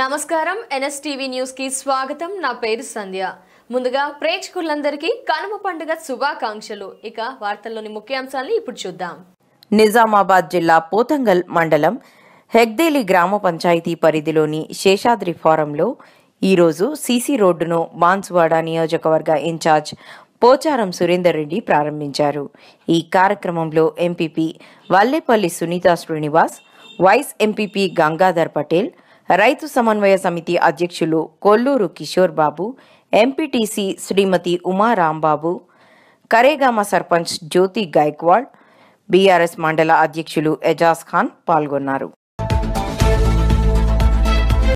నమస్కారం ఎన్ఎస్టీవీ న్యూస్కి స్వాగతం నా పేరు సంధ్య ముందుగా ప్రేక్షకులందరికీ కనుమ పండుగ శుభాకాంక్షలు ఇక వార్తల్లోని ముఖ్యాంశాలను ఇప్పుడు చూద్దాం నిజామాబాద్ జిల్లా పోతంగల్ మండలం హెగ్దేలి గ్రామ పంచాయతీ పరిధిలోని శేషాద్రి ఫారంలో ఈరోజు సీసీ రోడ్డును బాన్సువాడ నియోజకవర్గ ఇన్ఛార్జ్ పోచారం సురేందర్ రెడ్డి ప్రారంభించారు ఈ కార్యక్రమంలో MPP Vallepalli Sunitha Srinivas vice MPP Gangadhar Patel రైతు సమన్వయ సమితి అధ్యక్షులు కొల్లూరు కిషోర్ బాబు ఎంపీటీసీ శ్రీమతి ఉమా రాంబాబు కరేగామ సర్పంచ్ జ్యోతి గైక్వాడ్ బీఆర్ఎస్ మండల అధ్యక్షులు ఎజాజ్ ఖాన్ పాల్గొన్నారు